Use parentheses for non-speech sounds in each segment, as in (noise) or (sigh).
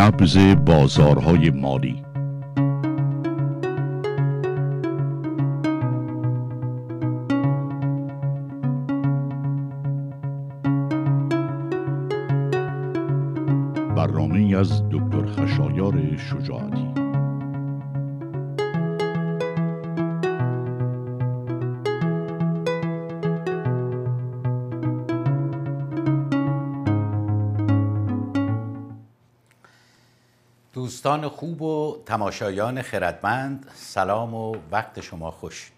نبز بازارهای مالی دوستان خوب و تماشایان خردمند سلام و وقت شما خوش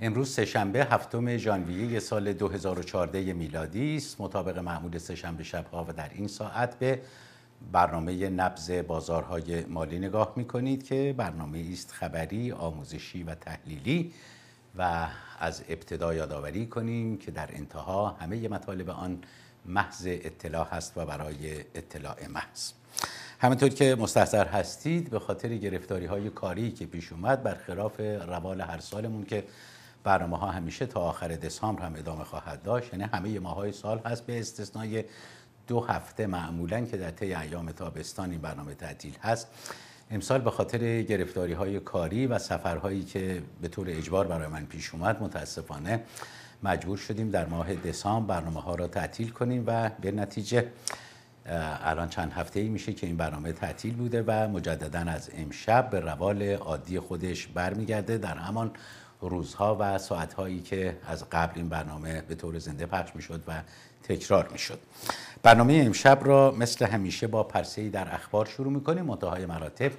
امروز سهشنبه هفتم ژانویه سال 2014 میلادی است مطابق معمول سهشنبه شبها و در این ساعت به برنامه نبز بازارهای مالی نگاه می کنید که برنامه است خبری آموزشی و تحلیلی و از ابتدا یادآوری کنیم که در انتها همه مطالب آن محض اطلاع است و برای اطلاع محض همینطور که مستحضر هستید به خاطر گرفتاری های کاری که پیش اومد برخلاف روال هر سالمون که برنامه ها همیشه تا آخر دسامبر هم ادامه خواهد داشت یعنی همه ماهای سال هست به استثنای دو هفته معمولا که در طی ایام تابستان این برنامه تعطیل هست امسال به خاطر گرفتاری های کاری و سفرهایی که به طور اجبار برای من پیش اومد متاسفانه مجبور شدیم در ماه دسامبر برنامه ها را تعطیل کنیم و به نتیجه الان چند هفته ای میشه که این برنامه تعطیل بوده و مجددا از امشب به روال عادی خودش برمیگرده در همان روزها و ساعتهایی که از قبل این برنامه به طور زنده پخش میشد و تکرار میشد برنامه امشب را مثل همیشه با پرسه در اخبار شروع میکنیم منتهای مراتب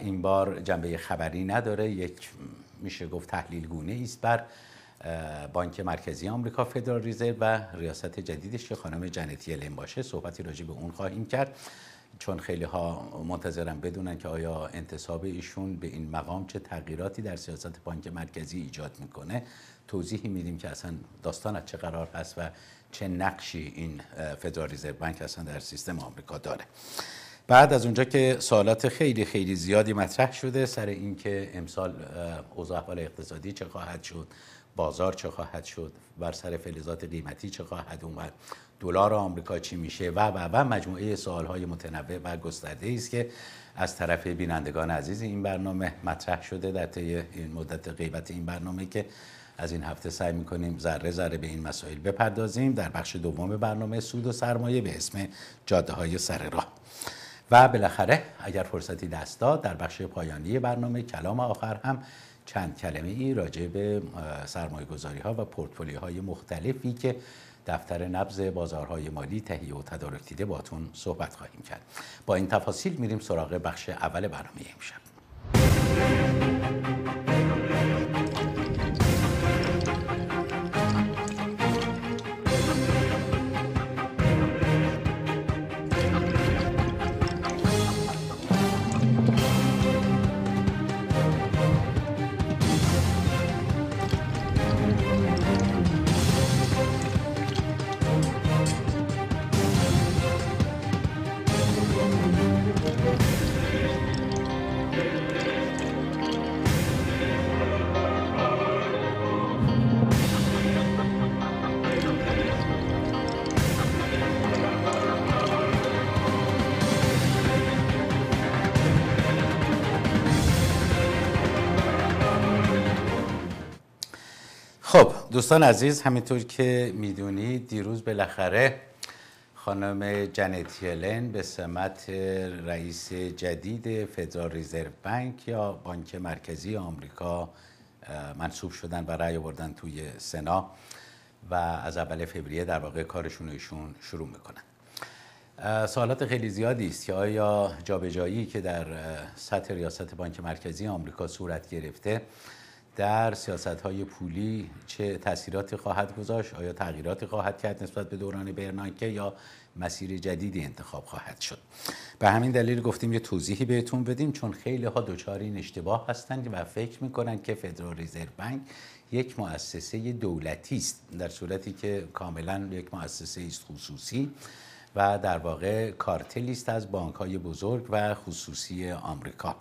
این بار جنبه خبری نداره یک میشه گفت تحلیل گونه است بر بانک مرکزی آمریکا فدرال ریزرو و ریاست جدیدش که خانم جنت یلن باشه صحبتی راجع به اون خواهیم کرد چون خیلی ها منتظرم بدونن که آیا انتصاب ایشون به این مقام چه تغییراتی در سیاست بانک مرکزی ایجاد میکنه توضیحی میدیم که اصلا داستان از چه قرار هست و چه نقشی این فدرال ریزرو بانک اصلا در سیستم آمریکا داره بعد از اونجا که سوالات خیلی خیلی زیادی مطرح شده سر اینکه امسال اوضاع اقتصادی چه خواهد شد بازار چه خواهد شد بر سر فلزات قیمتی چه خواهد اومد دلار آمریکا چی میشه و و و مجموعه سوال های متنوع و گسترده است که از طرف بینندگان عزیز این برنامه مطرح شده در طی این مدت غیبت این برنامه که از این هفته سعی میکنیم ذره ذره به این مسائل بپردازیم در بخش دوم برنامه سود و سرمایه به اسم جاده های سر راه و بالاخره اگر فرصتی دست داد در بخش پایانی برنامه کلام آخر هم چند کلمه ای راجع به سرمایه گذاری ها و پورتفولیو های مختلفی که دفتر نبز بازارهای مالی تهیه و تدارک دیده باتون صحبت خواهیم کرد با این تفاصیل میریم سراغ بخش اول برنامه امشب دوستان عزیز همینطور که میدونید دیروز بالاخره خانم جنت یلن به سمت رئیس جدید فدرال ریزرو بانک یا بانک مرکزی آمریکا منصوب شدن و رأی آوردن توی سنا و از اول فوریه در واقع کارشون ایشون شروع میکنن سوالات خیلی زیادی است که آیا جابجایی که در سطح ریاست بانک مرکزی آمریکا صورت گرفته در سیاست های پولی چه تاثیراتی خواهد گذاشت آیا تغییراتی خواهد کرد نسبت به دوران برنانکه یا مسیر جدیدی انتخاب خواهد شد به همین دلیل گفتیم یه توضیحی بهتون بدیم چون خیلی ها دچار این اشتباه هستند و فکر میکنند که فدرال رزرو بنک یک مؤسسه دولتی است در صورتی که کاملا یک مؤسسه است خصوصی و در واقع کارتلی است از بانک های بزرگ و خصوصی آمریکا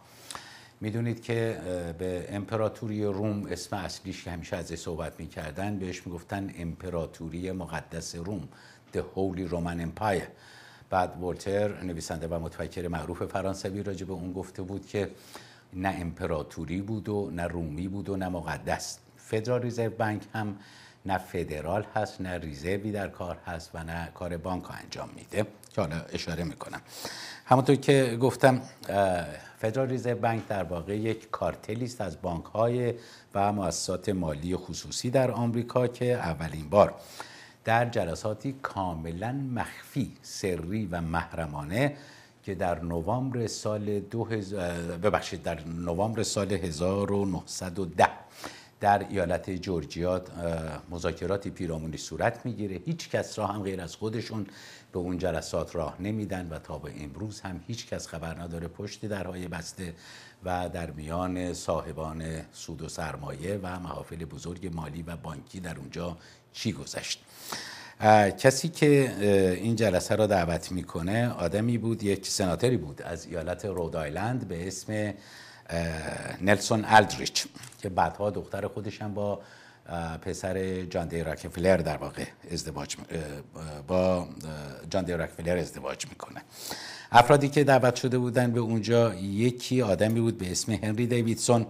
میدونید که به امپراتوری روم اسم اصلیش که همیشه ازش صحبت میکردن بهش میگفتن امپراتوری مقدس روم The Holy Roman Empire بعد ولتر نویسنده و متفکر معروف فرانسوی راجع به اون گفته بود که نه امپراتوری بود و نه رومی بود و نه مقدس فدرال ریزرو بانک هم نه فدرال هست نه ریزروی در کار هست و نه کار بانک انجام میده که حالا اشاره میکنم همونطور که گفتم فدرال ریزه بانک در واقع یک کارتلی است از بانک های و مؤسسات مالی خصوصی در آمریکا که اولین بار در جلساتی کاملا مخفی سری و محرمانه که در نوامبر سال 2000 ببخشید در نوامبر سال 1910 در ایالت جورجیا مذاکراتی پیرامونی صورت میگیره هیچ کس را هم غیر از خودشون به اون جلسات راه نمیدن و تا به امروز هم هیچ کس خبر نداره پشت درهای بسته و در میان صاحبان سود و سرمایه و محافل بزرگ مالی و بانکی در اونجا چی گذشت کسی که این جلسه را دعوت میکنه آدمی بود یک سناتری بود از ایالت رودایلند به اسم نلسون الدریچ که بعدها دختر خودش هم با پسر جان دی راکفلر در واقع ازدواج با جان دی راکفلر ازدواج میکنه افرادی که دعوت شده بودن به اونجا یکی آدمی بود به اسم هنری دیویدسون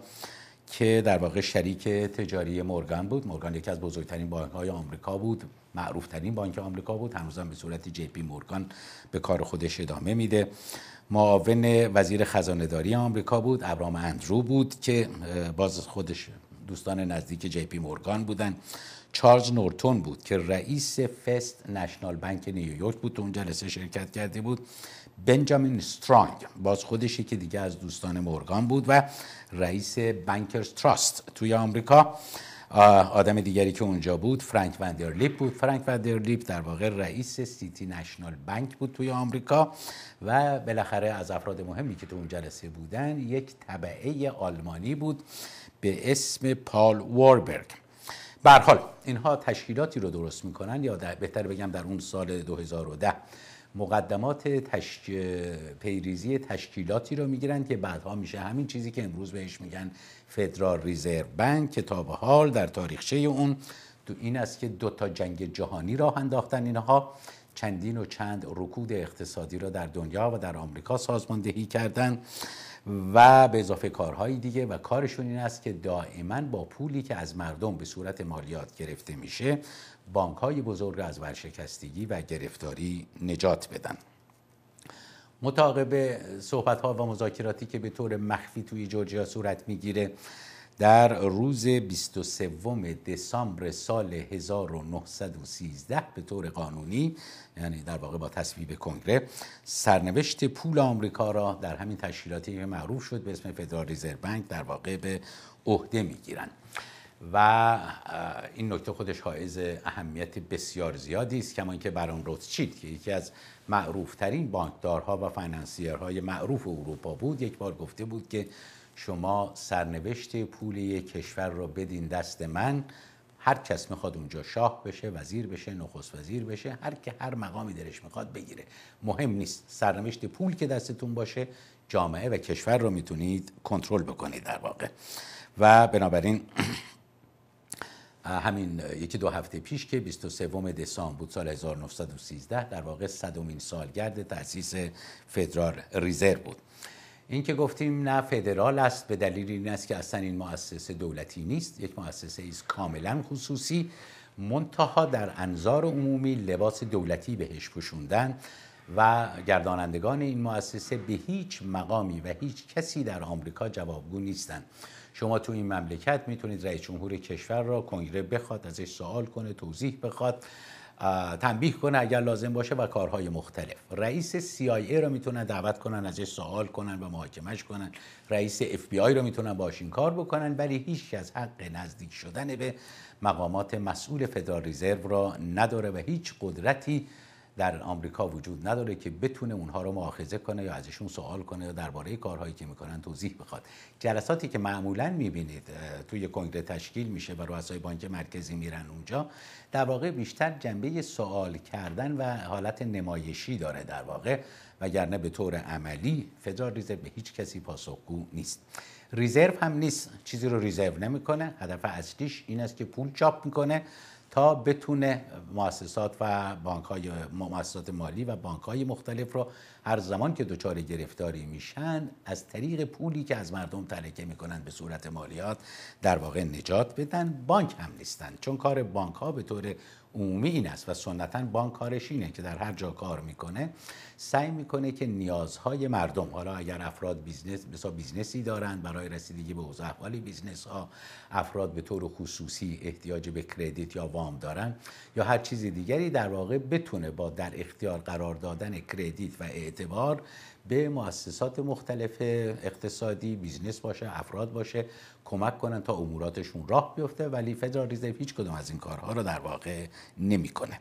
که در واقع شریک تجاری مورگان بود مورگان یکی از بزرگترین بانک های آمریکا بود معروف ترین بانک آمریکا بود هنوزم به صورت جی پی مورگان به کار خودش ادامه میده معاون وزیر خزانه داری آمریکا بود ابرام اندرو بود که باز خودش دوستان نزدیک جی پی مورگان بودن چارلز نورتون بود که رئیس فست نشنال بنک نیویورک بود تو اون جلسه شرکت کرده بود بنجامین سترانگ باز خودشی که دیگه از دوستان مورگان بود و رئیس بنکرز تراست توی آمریکا آدم دیگری که اونجا بود فرانک وندرلیپ بود فرانک وندرلیپ در واقع رئیس سیتی نشنال بنک بود توی آمریکا و بالاخره از افراد مهمی که تو اون جلسه بودن یک طبعه آلمانی بود به اسم پال واربرگ برحال اینها تشکیلاتی رو درست میکنن یا بهتر بگم در اون سال 2010 مقدمات پیریزی تشکیلاتی رو میگیرن که بعدها میشه همین چیزی که امروز بهش میگن فدرال ریزرو بنک به حال در تاریخچه اون تو این است که دو تا جنگ جهانی راه انداختن اینها چندین و چند رکود اقتصادی را در دنیا و در آمریکا سازماندهی کردند و به اضافه کارهای دیگه و کارشون این است که دائما با پولی که از مردم به صورت مالیات گرفته میشه بانک های بزرگ را از ورشکستگی و گرفتاری نجات بدن متاقب صحبت ها و مذاکراتی که به طور مخفی توی جورجیا صورت میگیره در روز 23 دسامبر سال 1913 به طور قانونی یعنی در واقع با تصویب کنگره سرنوشت پول آمریکا را در همین تشکیلاتی معروف شد به اسم فدرال ریزر بنک در واقع به عهده میگیرند و این نکته خودش حائز اهمیت بسیار زیادی است کما اینکه بران روتشیلد که یکی از معروف ترین بانکدارها و فینانسیرهای معروف اروپا بود یک بار گفته بود که شما سرنوشت پول یک کشور را بدین دست من هر کس میخواد اونجا شاه بشه وزیر بشه نخست وزیر بشه هر که هر مقامی درش میخواد بگیره مهم نیست سرنوشت پول که دستتون باشه جامعه و کشور رو میتونید کنترل بکنید در واقع و بنابراین (clears throat) همین یکی دو هفته پیش که 23 دسامبر بود سال 1913 در واقع صدومین سالگرد تأسیس فدرال ریزر بود این که گفتیم نه فدرال است به دلیل این است که اصلا این مؤسسه دولتی نیست یک مؤسسه است کاملا خصوصی منتها در انظار عمومی لباس دولتی بهش پوشوندن و گردانندگان این مؤسسه به هیچ مقامی و هیچ کسی در آمریکا جوابگو نیستند شما تو این مملکت میتونید رئیس جمهور کشور را کنگره بخواد ازش سوال کنه توضیح بخواد تنبیه کنه اگر لازم باشه و کارهای مختلف رئیس ای را میتونن دعوت کنن ازش سوال کنن و محاکمش کنن رئیس آی را میتونن باش این کار بکنن ولی هیچ از حق نزدیک شدن به مقامات مسئول فدرال ریزرو را نداره و هیچ قدرتی در آمریکا وجود نداره که بتونه اونها رو مؤاخذه کنه یا ازشون سوال کنه یا درباره کارهایی که میکنن توضیح بخواد جلساتی که معمولا میبینید توی کنگره تشکیل میشه و رؤسای بانک مرکزی میرن اونجا در واقع بیشتر جنبه سوال کردن و حالت نمایشی داره در واقع وگرنه به طور عملی فدرال ریزرو به هیچ کسی پاسخگو نیست ریزرو هم نیست چیزی رو ریزرو نمیکنه هدف اصلیش این است که پول چاپ میکنه تا بتونه مؤسسات و بانک های مؤسسات مالی و بانک های مختلف رو هر زمان که دچار گرفتاری میشن از طریق پولی که از مردم تلکه میکنن به صورت مالیات در واقع نجات بدن بانک هم نیستن چون کار بانک ها به طور عمومی این است و سنتا بانک کارش اینه که در هر جا کار میکنه سعی میکنه که نیازهای مردم حالا اگر افراد بیزنس مثلا بیزنسی دارن برای رسیدگی به اوضاع احوال بیزنس ها افراد به طور خصوصی احتیاج به کردیت یا وام دارن یا هر چیز دیگری در واقع بتونه با در اختیار قرار دادن کردیت و اعتبار به مؤسسات مختلف اقتصادی بیزنس باشه افراد باشه کمک کنن تا اموراتشون راه بیفته ولی فدرال ریزرو هیچ کدوم از این کارها رو در واقع نمیکنه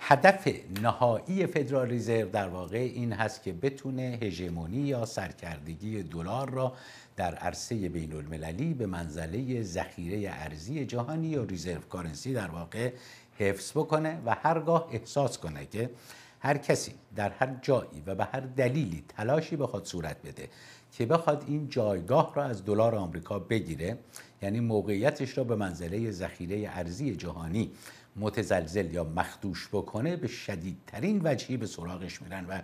هدف نهایی فدرال ریزرو در واقع این هست که بتونه هژمونی یا سرکردگی دلار را در عرصه بین المللی به منزله ذخیره ارزی جهانی یا ریزرو کارنسی در واقع حفظ بکنه و هرگاه احساس کنه که هر کسی در هر جایی و به هر دلیلی تلاشی بخواد صورت بده که بخواد این جایگاه را از دلار آمریکا بگیره یعنی موقعیتش را به منزله ذخیره ارزی جهانی متزلزل یا مخدوش بکنه به شدیدترین وجهی به سراغش میرن و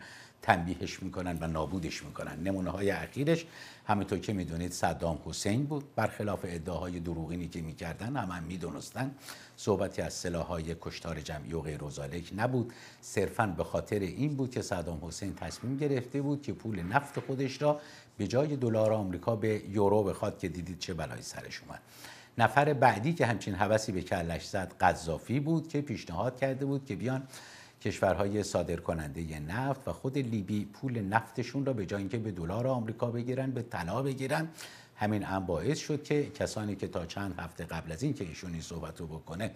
تنبیهش میکنن و نابودش میکنن نمونه های اخیرش همینطور که میدونید صدام حسین بود برخلاف ادعاهای دروغینی که میکردن اما هم میدونستن صحبتی از سلاحهای کشتار جمعی و غیر نبود صرفا به خاطر این بود که صدام حسین تصمیم گرفته بود که پول نفت خودش را به جای دلار آمریکا به یورو بخواد که دیدید چه بلایی سرش اومد نفر بعدی که همچین حوثی به کلش زد قذافی بود که پیشنهاد کرده بود که بیان کشورهای کننده نفت و خود لیبی پول نفتشون را به جای اینکه به دلار آمریکا بگیرن به طلا بگیرن همین هم باعث شد که کسانی که تا چند هفته قبل از این که ایشون این صحبت رو بکنه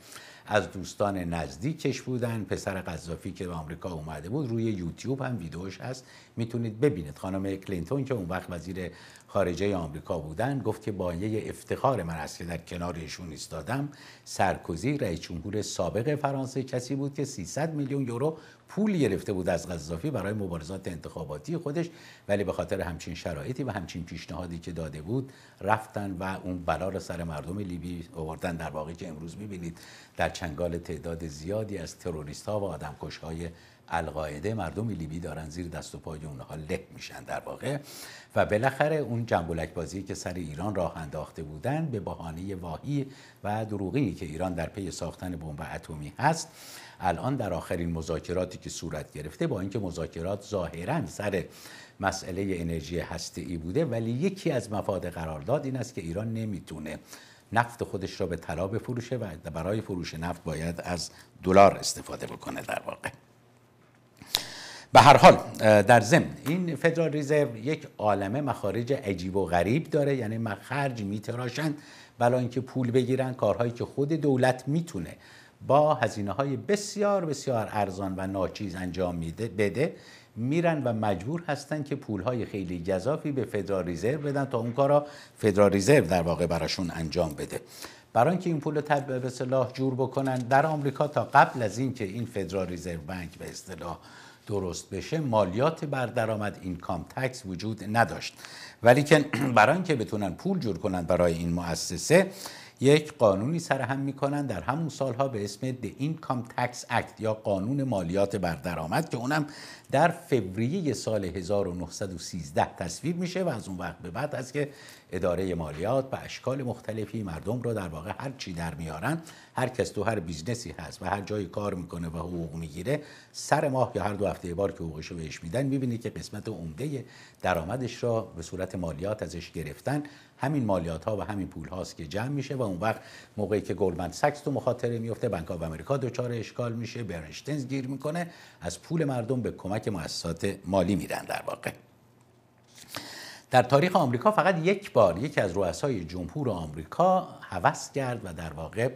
از دوستان نزدیکش بودن پسر قذافی که به آمریکا اومده بود روی یوتیوب هم ویدیوش هست میتونید ببینید خانم کلینتون که اون وقت وزیر خارجه آمریکا بودن گفت که بایه افتخار من است که در کنار ایشون ایستادم سرکوزی رئیس جمهور سابق فرانسه کسی بود که 300 میلیون یورو پول گرفته بود از قذافی برای مبارزات انتخاباتی خودش ولی به خاطر همچین شرایطی و همچین پیشنهادی که داده بود رفتن و اون بلا را سر مردم لیبی آوردن در واقع که امروز میبینید در چنگال تعداد زیادی از تروریست ها و آدمکش های القاعده مردم لیبی دارن زیر دست و پای اونها لک میشن در واقع و بالاخره اون جنبولک بازی که سر ایران راه انداخته بودن به بهانه واهی و دروغی که ایران در پی ساختن بمب اتمی هست الان در آخرین مذاکراتی که صورت گرفته با اینکه مذاکرات ظاهرا سر مسئله انرژی هستی بوده ولی یکی از مفاد قرارداد این است که ایران نمیتونه نفت خودش را به طلا بفروشه و برای فروش نفت باید از دلار استفاده بکنه در واقع به هر حال در ضمن این فدرال ریزرو یک عالمه مخارج عجیب و غریب داره یعنی مخرج میتراشن بلا اینکه پول بگیرن کارهایی که خود دولت میتونه با هزینه های بسیار بسیار ارزان و ناچیز انجام میده بده میرن و مجبور هستن که پول های خیلی گذافی به فدرال ریزرو بدن تا اون کارا فدرال ریزرو در واقع براشون انجام بده برای اینکه این پول رو به اصطلاح جور بکنن در آمریکا تا قبل از اینکه این فدرال ریزرو بانک به اصطلاح درست بشه مالیات بر درآمد اینکام تکس وجود نداشت ولی که (clears throat) برای اینکه بتونن پول جور کنند برای این مؤسسه یک قانونی سرهم میکنن در همون سالها به اسم The Income Tax Act یا قانون مالیات بر درآمد که اونم در فوریه سال 1913 تصویب میشه و از اون وقت به بعد از که اداره مالیات به اشکال مختلفی مردم رو در واقع هر چی در میارن هر کس تو هر بیزنسی هست و هر جایی کار میکنه و حقوق میگیره سر ماه یا هر دو هفته بار که حقوقش بهش میدن میبینه که قسمت عمده درآمدش را به صورت مالیات ازش گرفتن همین مالیات ها و همین پول هاست که جمع میشه و اون وقت موقعی که گلدمن سکس تو مخاطره میفته بانک آف امریکا دچار اشکال میشه برنشتنز گیر میکنه از پول مردم به کمک مؤسسات مالی میرن در واقع در تاریخ آمریکا فقط یک بار یکی از رؤسای جمهور آمریکا هوس کرد و در واقع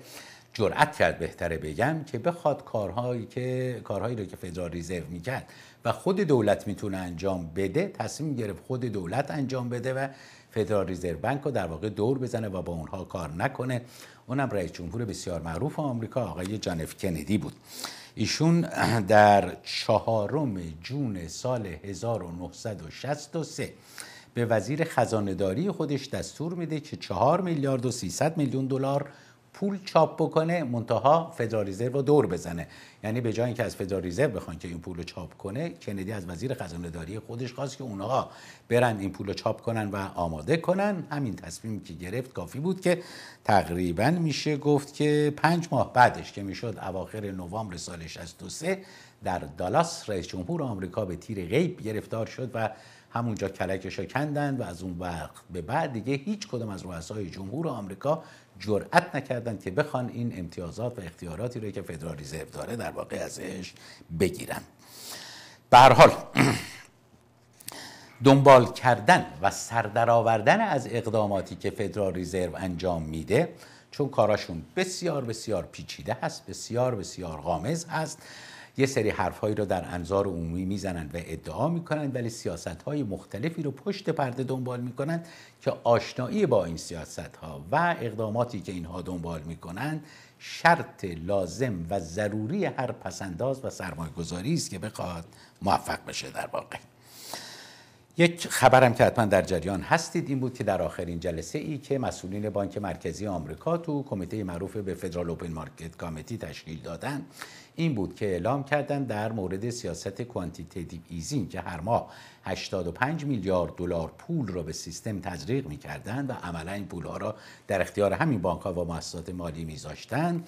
جرأت کرد بهتره بگم که بخواد کارهایی که کارهایی رو که فدرال ریزرو میکرد و خود دولت میتونه انجام بده تصمیم گرفت خود دولت انجام بده و فدرال ریزرو بانک رو در واقع دور بزنه و با اونها کار نکنه اونم رئیس جمهور بسیار معروف آمریکا آقای جانف کندی بود ایشون در چهارم جون سال 1963 به وزیر خزانهداری خودش دستور میده که 4 میلیارد و 300 میلیون دلار پول چاپ بکنه منتها فدرال رزرو دور بزنه یعنی به جای اینکه از فدرال رزرو بخوان که این پول رو چاپ کنه کندی از وزیر خزانه داری خودش خواست که اونها برن این پول رو چاپ کنن و آماده کنن همین تصمیمی که گرفت کافی بود که تقریبا میشه گفت که پنج ماه بعدش که میشد اواخر نوامبر سال 63 در دالاس رئیس جمهور آمریکا به تیر غیب گرفتار شد و همونجا کلکش کندن و از اون وقت به بعد دیگه هیچ کدوم از رؤسای جمهور آمریکا جرأت نکردن که بخوان این امتیازات و اختیاراتی رو که فدرال رزرو داره در واقع ازش بگیرن به هر حال دنبال کردن و سردر آوردن از اقداماتی که فدرال رزرو انجام میده چون کاراشون بسیار بسیار پیچیده هست بسیار بسیار غامز هست یه سری حرفهایی رو در انظار عمومی میزنند و ادعا میکنند ولی سیاست های مختلفی رو پشت پرده دنبال میکنند که آشنایی با این سیاست ها و اقداماتی که اینها دنبال میکنند شرط لازم و ضروری هر پسنداز و سرمایه گذاری است که بخواد موفق بشه در واقع یک خبرم که حتما در جریان هستید این بود که در آخرین جلسه ای که مسئولین بانک مرکزی آمریکا تو کمیته معروف به فدرال اوپن مارکت کامیتی تشکیل دادن این بود که اعلام کردن در مورد سیاست کوانتیتیتیو ایزینگ که هر ماه 85 میلیارد دلار پول را به سیستم تزریق کردند و عملا این پولها را در اختیار همین بانک و مؤسسات مالی میذاشتن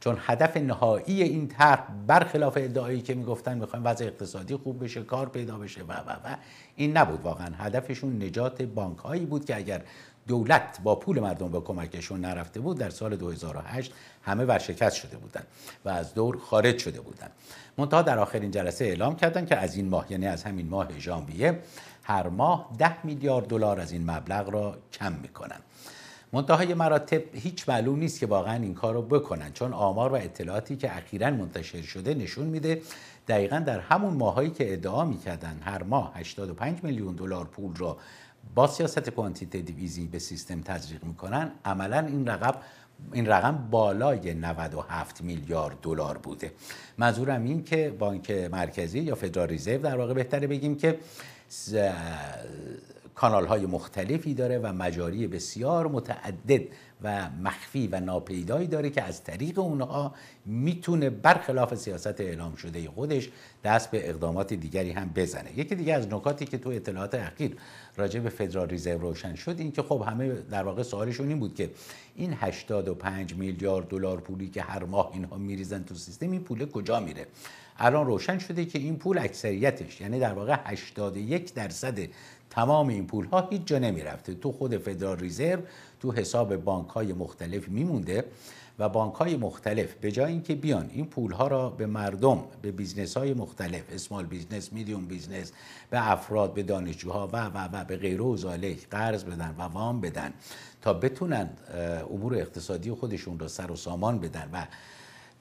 چون هدف نهایی این طرح برخلاف ادعایی که میگفتن میخوایم وضع اقتصادی خوب بشه کار پیدا بشه و و و این نبود واقعا هدفشون نجات بانک هایی بود که اگر دولت با پول مردم به کمکشون نرفته بود در سال 2008 همه ورشکست شده بودند و از دور خارج شده بودند منتها در آخرین جلسه اعلام کردن که از این ماه یعنی از همین ماه ژانویه هر ماه 10 میلیارد دلار از این مبلغ را کم میکنند منتهای مراتب هیچ معلوم نیست که واقعا این کار رو بکنن چون آمار و اطلاعاتی که اخیرا منتشر شده نشون میده دقیقا در همون ماهایی که ادعا میکردن هر ماه 85 میلیون دلار پول را با سیاست کوانتیتی دیویزی به سیستم تزریق میکنن عملا این رقم این رقم بالای 97 میلیارد دلار بوده منظورم این که بانک مرکزی یا فدرال ریزرو در واقع بهتره بگیم که کانال های مختلفی داره و مجاری بسیار متعدد و مخفی و ناپیدایی داره که از طریق اونها میتونه برخلاف سیاست اعلام شده خودش دست به اقدامات دیگری هم بزنه یکی دیگه از نکاتی که تو اطلاعات اخیر راجع به فدرال ریزرو روشن شد این که خب همه در واقع سوالشون این بود که این 85 میلیارد دلار پولی که هر ماه اینها میریزن تو سیستم این پول کجا میره الان روشن شده که این پول اکثریتش یعنی در واقع 81 درصد تمام این پول ها هیچ جا نمی رفته تو خود فدرال ریزرو تو حساب بانک های مختلف میمونده و بانک های مختلف به جای اینکه بیان این پول ها را به مردم به بیزنس های مختلف اسمال بیزنس میدیوم بیزنس به افراد به دانشجوها و و و به غیره و زالک قرض بدن و وام بدن تا بتونن امور اقتصادی خودشون را سر و سامان بدن و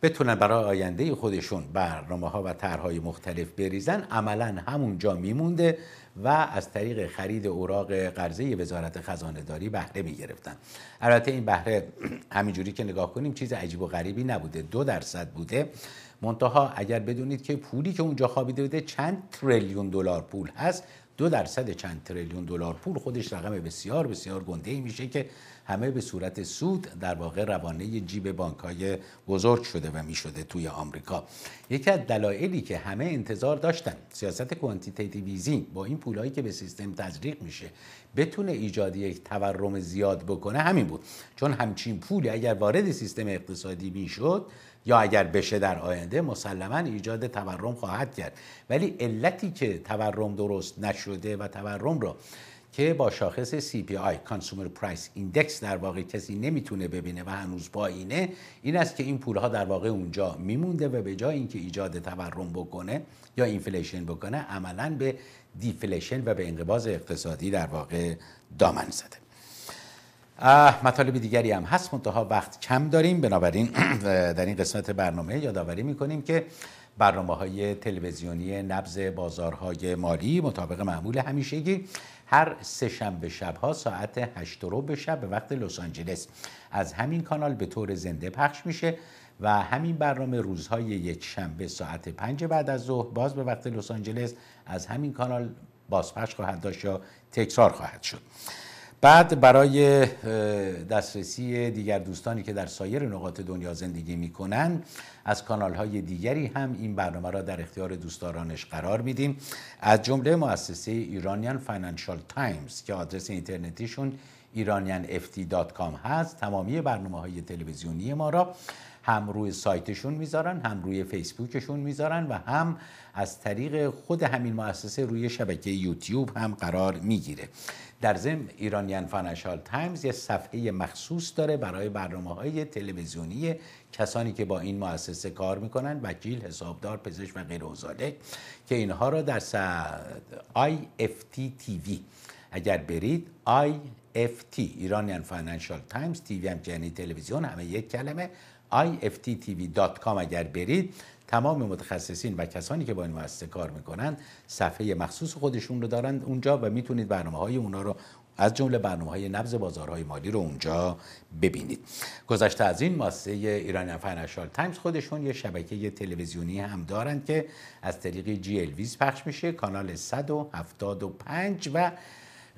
بتونن برای آینده خودشون برنامه ها و طرحهای مختلف بریزن عملا همونجا میمونده و از طریق خرید اوراق قرضه وزارت خزانه داری بهره میگرفتن البته این بهره همینجوری که نگاه کنیم چیز عجیب و غریبی نبوده دو درصد بوده منتها اگر بدونید که پولی که اونجا خوابیده بوده چند تریلیون دلار پول هست دو درصد چند تریلیون دلار پول خودش رقم بسیار بسیار گنده ای میشه که همه به صورت سود در واقع روانه جیب بانک های بزرگ شده و می شده توی آمریکا یکی از دلایلی که همه انتظار داشتن سیاست کوانتیتیتیو ایزینگ با این پولایی که به سیستم تزریق میشه بتونه ایجاد یک تورم زیاد بکنه همین بود چون همچین پولی اگر وارد سیستم اقتصادی میشد یا اگر بشه در آینده مسلما ایجاد تورم خواهد کرد ولی علتی که تورم درست نشده و تورم رو که با شاخص CPI Consumer Price Index در واقع کسی نمیتونه ببینه و هنوز با اینه این است که این پولها در واقع اونجا میمونده و به جای اینکه ایجاد تورم بکنه یا اینفلیشن بکنه عملا به دیفلیشن و به انقباض اقتصادی در واقع دامن زده مطالب دیگری هم هست منتها وقت کم داریم بنابراین (clears throat) در این قسمت برنامه یادآوری میکنیم که برنامه های تلویزیونی نبز بازارهای مالی مطابق معمول همیشگی هر سه شنبه شبها ساعت 8 به شب به وقت لس آنجلس از همین کانال به طور زنده پخش میشه و همین برنامه روزهای یک شنبه ساعت 5 بعد از ظهر باز به وقت لس آنجلس از همین کانال بازپخش خواهد داشت یا تکرار خواهد شد بعد برای دسترسی دیگر دوستانی که در سایر نقاط دنیا زندگی می کنن از کانال های دیگری هم این برنامه را در اختیار دوستدارانش قرار میدیم از جمله مؤسسه ایرانیان فینانشال تایمز که آدرس اینترنتیشون iranianft.com هست تمامی برنامه های تلویزیونی ما را هم روی سایتشون میذارن هم روی فیسبوکشون میذارن و هم از طریق خود همین مؤسسه روی شبکه یوتیوب هم قرار میگیره در ضمن ایرانیان فانشال تایمز یه صفحه مخصوص داره برای برنامه های تلویزیونی کسانی که با این مؤسسه کار میکنن وکیل حسابدار پزشک و غیر که اینها را در تی وی اگر برید IFT ایرانیان فانشال تایمز تیوی هم یعنی تلویزیون همه یک کلمه iFTTV.com اگر برید تمام متخصصین و کسانی که با این مؤسسه کار میکنن صفحه مخصوص خودشون رو دارن اونجا و میتونید برنامه های اونا رو از جمله برنامه های نبز بازارهای مالی رو اونجا ببینید گذشته از این مؤسسه ایران فنشال تایمز خودشون یه شبکه تلویزیونی هم دارند که از طریق جی الویز پخش میشه کانال 175 و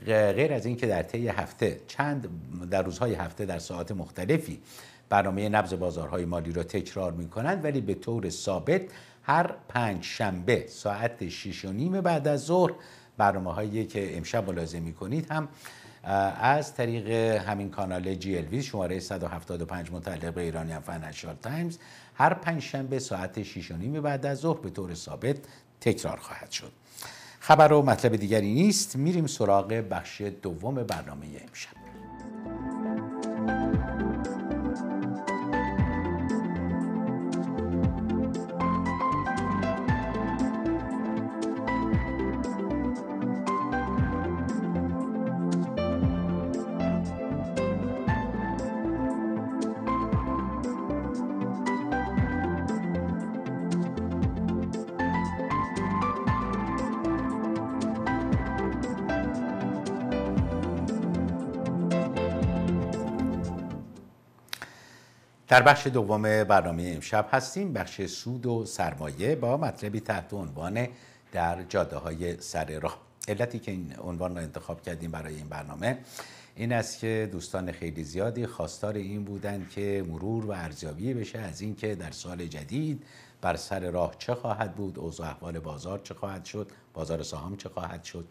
غیر از اینکه در طی هفته چند در روزهای هفته در ساعات مختلفی برنامه نبز بازارهای مالی را تکرار می کنند ولی به طور ثابت هر پنج شنبه ساعت 6 و نیم بعد از ظهر برنامه هایی که امشب ملاحظه می کنید هم از طریق همین کانال جی الویز شماره 175 متعلق به ایرانی هم تایمز هر پنج شنبه ساعت 6 و نیم بعد از ظهر به طور ثابت تکرار خواهد شد خبر و مطلب دیگری نیست میریم سراغ بخش دوم برنامه امشب در بخش دوم برنامه امشب هستیم بخش سود و سرمایه با مطلبی تحت عنوان در جاده های سر راه علتی که این عنوان را انتخاب کردیم برای این برنامه این است که دوستان خیلی زیادی خواستار این بودند که مرور و ارزیابی بشه از اینکه در سال جدید بر سر راه چه خواهد بود اوضاع احوال بازار چه خواهد شد بازار سهام چه خواهد شد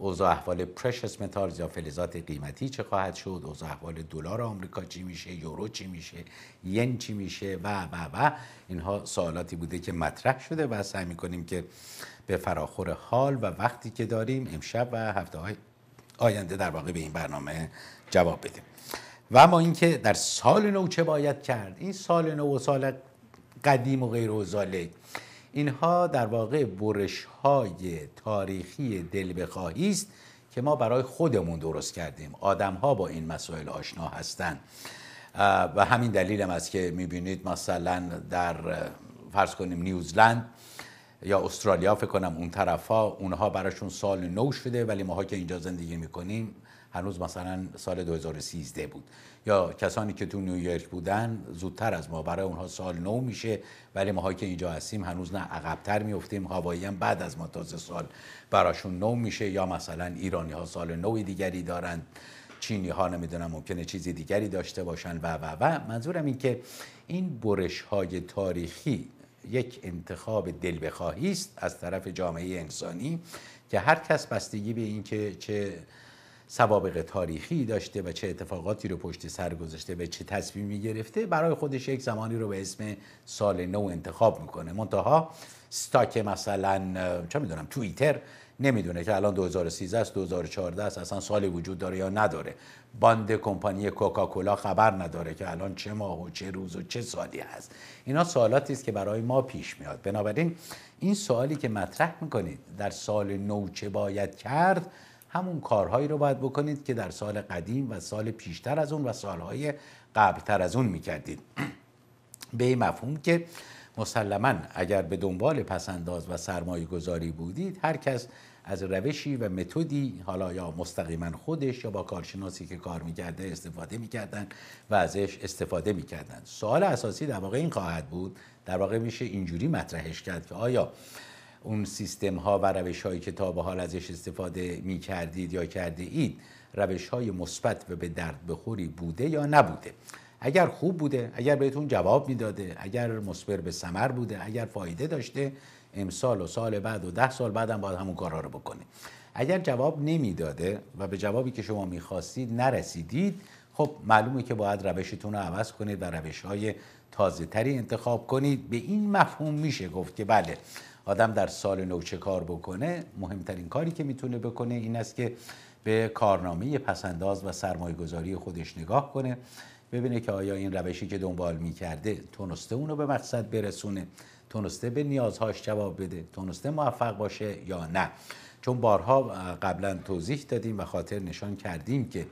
اوضاع احوال پرشس متالز یا فلزات قیمتی چه خواهد شد اوضاع احوال دلار آمریکا چی میشه یورو چی میشه ین چی میشه و و و اینها سوالاتی بوده که مطرح شده و سعی میکنیم که به فراخور حال و وقتی که داریم امشب و هفته های آینده در واقع به این برنامه جواب بدیم و اما اینکه در سال نو چه باید کرد این سال نو و سال قدیم و غیر و اینها در واقع برش های تاریخی دل است که ما برای خودمون درست کردیم آدم ها با این مسائل آشنا هستند و همین دلیل هم است که میبینید مثلا در فرض کنیم نیوزلند یا استرالیا فکر کنم اون طرفا اونها براشون سال نو شده ولی ماها که اینجا زندگی میکنیم هنوز مثلا سال 2013 بود یا کسانی که تو نیویورک بودن زودتر از ما برای اونها سال نو میشه ولی ماها که اینجا هستیم هنوز نه عقبتر میفتیم هوایی هم بعد از ما تازه سال براشون نو میشه یا مثلا ایرانی ها سال نو دیگری دارند چینی ها نمیدونم ممکنه چیزی دیگری داشته باشن و و و منظورم این که این برش های تاریخی یک انتخاب دل بخواهی است از طرف جامعه انسانی که هر کس بستگی به اینکه چه سوابق تاریخی داشته و چه اتفاقاتی رو پشت سر گذاشته و چه تصمیمی گرفته برای خودش یک زمانی رو به اسم سال نو انتخاب میکنه منتها ستاک مثلا چه میدونم توییتر نمیدونه که الان 2013 است 2014 است اصلا سالی وجود داره یا نداره باند کمپانی کوکاکولا خبر نداره که الان چه ماه و چه روز و چه سالی هست اینا سوالاتی است که برای ما پیش میاد بنابراین این سوالی که مطرح میکنید در سال نو چه باید کرد همون کارهایی رو باید بکنید که در سال قدیم و سال پیشتر از اون و سالهای قبلتر از اون میکردید (clears throat) به این مفهوم که مسلما اگر به دنبال پسنداز و سرمایه گذاری بودید هر کس از روشی و متدی حالا یا مستقیما خودش یا با کارشناسی که کار میکرده استفاده میکردن و ازش استفاده میکردن سوال اساسی در واقع این خواهد بود در واقع میشه اینجوری مطرحش کرد که آیا اون سیستم ها و روش هایی که تا به حال ازش استفاده می کردید یا کرده اید روش های مثبت و به درد بخوری بوده یا نبوده اگر خوب بوده اگر بهتون جواب میداده اگر مصبر به سمر بوده اگر فایده داشته امسال و سال بعد و ده سال بعدم باید همون کارها رو بکنه اگر جواب نمیداده و به جوابی که شما میخواستید نرسیدید خب معلومه که باید روشتون رو عوض کنید و روش های تازه تری انتخاب کنید به این مفهوم میشه گفت که بله آدم در سال نو چه کار بکنه مهمترین کاری که میتونه بکنه این است که به کارنامه پسنداز و سرمایه گذاری خودش نگاه کنه ببینه که آیا این روشی که دنبال میکرده تونسته اونو به مقصد برسونه تونسته به نیازهاش جواب بده تونسته موفق باشه یا نه چون بارها قبلا توضیح دادیم و خاطر نشان کردیم که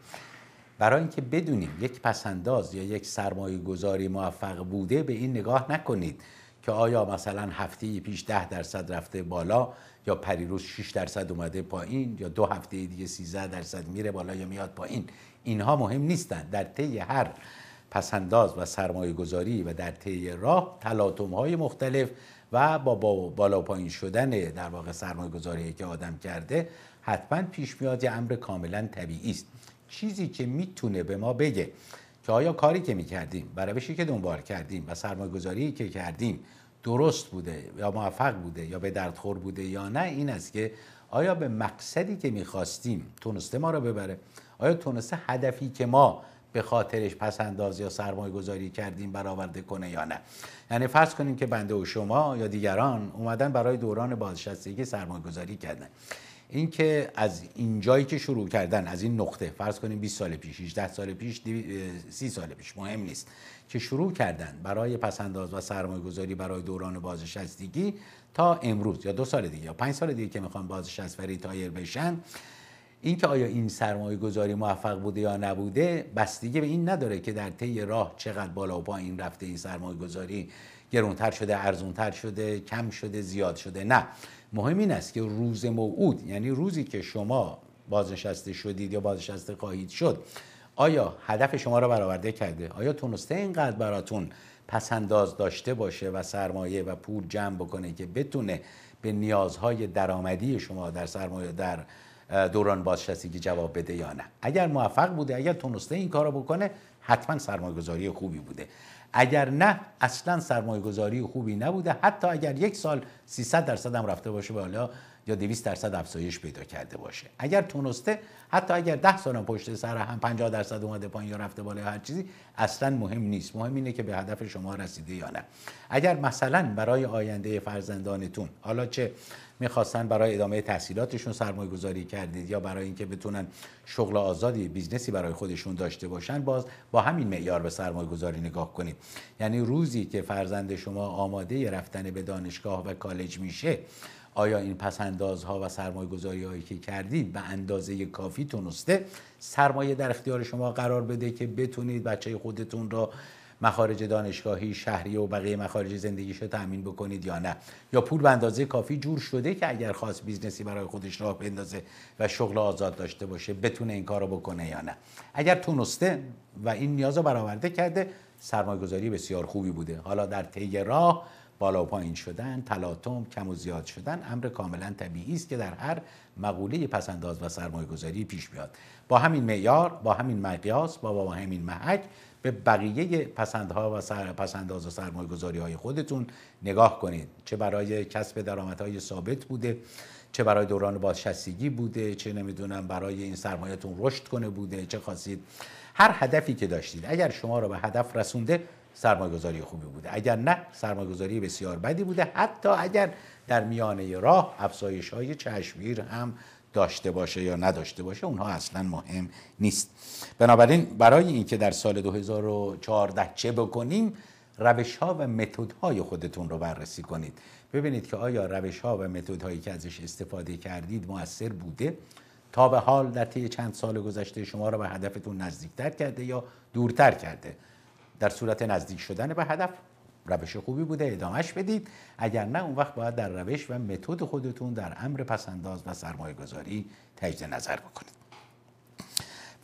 برای اینکه بدونیم یک پسنداز یا یک سرمایه گذاری موفق بوده به این نگاه نکنید که آیا مثلا هفته پیش ده درصد رفته بالا یا پریروز 6 درصد اومده پایین یا دو هفته دیگه 13 درصد میره بالا یا میاد پایین اینها مهم نیستند در طی هر پسنداز و سرمایه گذاری و در طی راه تلاتوم های مختلف و با, با بالا پایین شدن در واقع سرمایه گذاری که آدم کرده حتما پیش میاد یه امر کاملا طبیعی است چیزی که میتونه به ما بگه که آیا کاری که میکردیم و روشی که دنبال کردیم و سرمایه گذاری که کردیم درست بوده یا موفق بوده یا به خور بوده یا نه این است که آیا به مقصدی که میخواستیم تونسته ما رو ببره آیا تونسته هدفی که ما به خاطرش پس انداز یا سرمایه گذاری کردیم برآورده کنه یا نه یعنی فرض کنیم که بنده و شما یا دیگران اومدن برای دوران بازنشستگی سرمایه گذاری کردن اینکه از اینجایی که شروع کردن از این نقطه فرض کنیم 20 سال پیش 18 سال پیش 30 سال پیش مهم نیست که شروع کردن برای پسنداز و سرمایه گذاری برای دوران بازنشستگی تا امروز یا دو سال دیگه یا پنج سال دیگه که میخوان بازنشست و ریتایر بشن اینکه آیا این سرمایه گذاری موفق بوده یا نبوده بستگی به این نداره که در طی راه چقدر بالا و پایین رفته این سرمایه گذاری گرونتر شده ارزونتر شده کم شده زیاد شده نه مهم این است که روز موعود یعنی روزی که شما بازنشسته شدید یا بازنشسته خواهید شد آیا هدف شما را برآورده کرده آیا تونسته اینقدر براتون پسنداز داشته باشه و سرمایه و پول جمع بکنه که بتونه به نیازهای درآمدی شما در سرمایه در دوران که جواب بده یا نه اگر موفق بوده اگر تونسته این کارو بکنه حتما سرمایه‌گذاری خوبی بوده اگر نه اصلا گذاری خوبی نبوده حتی اگر یک سال 300 درصد هم رفته باشه بالا یا 200 درصد افزایش پیدا کرده باشه اگر تونسته حتی اگر 10 سال پشت سر هم 50 درصد اومده پایین یا رفته بالا هر چیزی اصلا مهم نیست مهم اینه که به هدف شما رسیده یا نه اگر مثلا برای آینده فرزندانتون حالا چه میخواستن برای ادامه تحصیلاتشون سرمایه گذاری کردید یا برای اینکه بتونن شغل آزادی بیزنسی برای خودشون داشته باشن باز با همین معیار به سرمایه گذاری نگاه کنید یعنی روزی که فرزند شما آماده رفتن به دانشگاه و کالج میشه آیا این اندازها و سرمایه گذاری هایی که کردید به اندازه کافی تونسته سرمایه در اختیار شما قرار بده که بتونید بچه خودتون را مخارج دانشگاهی شهری و بقیه مخارج زندگیش رو تأمین بکنید یا نه یا پول به اندازه کافی جور شده که اگر خواست بیزنسی برای خودش راه بندازه و شغل آزاد داشته باشه بتونه این کار رو بکنه یا نه اگر تونسته و این نیاز رو برآورده کرده سرمایه گذاری بسیار خوبی بوده حالا در طی راه بالا و پایین شدن تلاطم کم و زیاد شدن امر کاملا طبیعی است که در هر مقوله پسنداز و سرمایه گذاری پیش بیاد با همین معیار با همین مقیاس با با همین محک به بقیه پسندها و سر پسنداز و سرمایه گذاری های خودتون نگاه کنید چه برای کسب درآمدهای ثابت بوده چه برای دوران بازشستگی بوده چه نمیدونم برای این سرمایهتون رشد کنه بوده چه خواستید هر هدفی که داشتید اگر شما رو به هدف رسونده سرمایه‌گذاری خوبی بوده اگر نه سرمایه‌گذاری بسیار بدی بوده حتی اگر در میانه راه افزایش های چشمگیر هم داشته باشه یا نداشته باشه اونها اصلا مهم نیست بنابراین برای اینکه در سال 2014 چه بکنیم روش ها و متد های خودتون رو بررسی کنید ببینید که آیا روش ها و متد هایی که ازش استفاده کردید موثر بوده تا به حال در طی چند سال گذشته شما را به هدفتون نزدیکتر کرده یا دورتر کرده در صورت نزدیک شدن به هدف روش خوبی بوده ادامهش بدید اگر نه اون وقت باید در روش و متد خودتون در امر پسنداز و سرمایه گذاری تجد نظر بکنید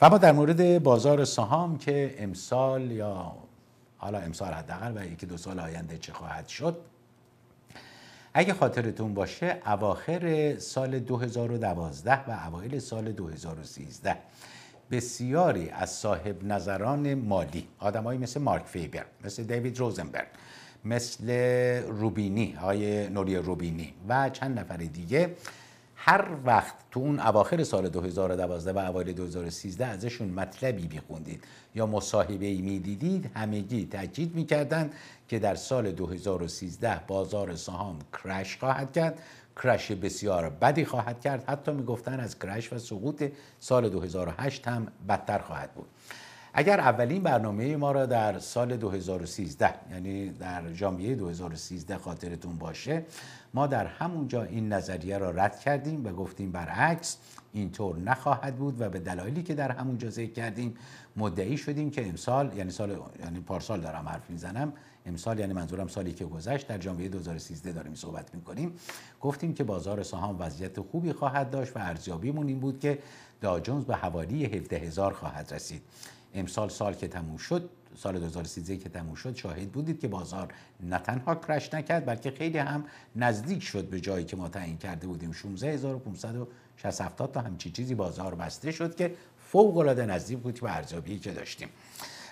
و ما در مورد بازار سهام که امسال یا حالا امسال حداقل و یکی دو سال آینده چه خواهد شد اگه خاطرتون باشه اواخر سال 2012 و اوایل سال 2013 بسیاری از صاحب نظران مالی آدمایی مثل مارک فیبر مثل دیوید روزنبرگ مثل روبینی های نوری روبینی و چند نفر دیگه هر وقت تو اون اواخر سال 2012 و اوایل 2013 ازشون مطلبی میخوندید یا مصاحبه ای میدیدید همگی تاکید میکردند که در سال 2013 بازار سهام کرش خواهد کرد کرش بسیار بدی خواهد کرد حتی میگفتن از کرش و سقوط سال 2008 هم بدتر خواهد بود اگر اولین برنامه ما را در سال 2013 یعنی در ژانویه 2013 خاطرتون باشه ما در همونجا این نظریه را رد کردیم و گفتیم برعکس اینطور نخواهد بود و به دلایلی که در همونجا ذکر کردیم مدعی شدیم که امسال یعنی سال یعنی پارسال دارم حرف میزنم امسال یعنی منظورم سالی که گذشت در جامعه 2013 داریم صحبت میکنیم گفتیم که بازار سهام وضعیت خوبی خواهد داشت و ارزیابیمون این بود که دا جونز به حوالی 17 هزار خواهد رسید امسال سال که تموم شد سال 2013 که تموم شد شاهد بودید که بازار نه تنها کرش نکرد بلکه خیلی هم نزدیک شد به جایی که ما تعیین کرده بودیم 16560 تا همچی چیزی بازار بسته شد که فوق العاده نزدیک بود به ارزیابی که داشتیم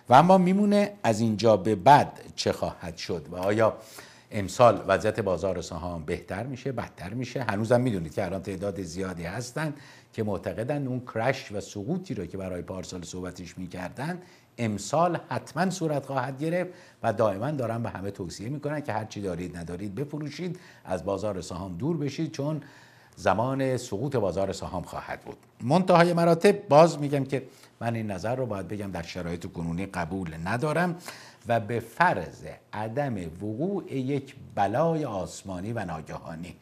و اما میمونه از اینجا به بعد چه خواهد شد و آیا امسال وضعیت بازار سهام بهتر میشه بدتر میشه هنوزم میدونید که الان تعداد زیادی هستن که معتقدن اون کرش و سقوطی رو که برای پارسال صحبتش میکردن امسال حتما صورت خواهد گرفت و دائما دارن به همه توصیه میکنن که هرچی دارید ندارید بفروشید از بازار سهام دور بشید چون زمان سقوط بازار سهام خواهد بود منتهای مراتب باز میگم که من این نظر رو باید بگم در شرایط کنونی قبول ندارم و به فرض عدم وقوع یک بلای آسمانی و ناگهانی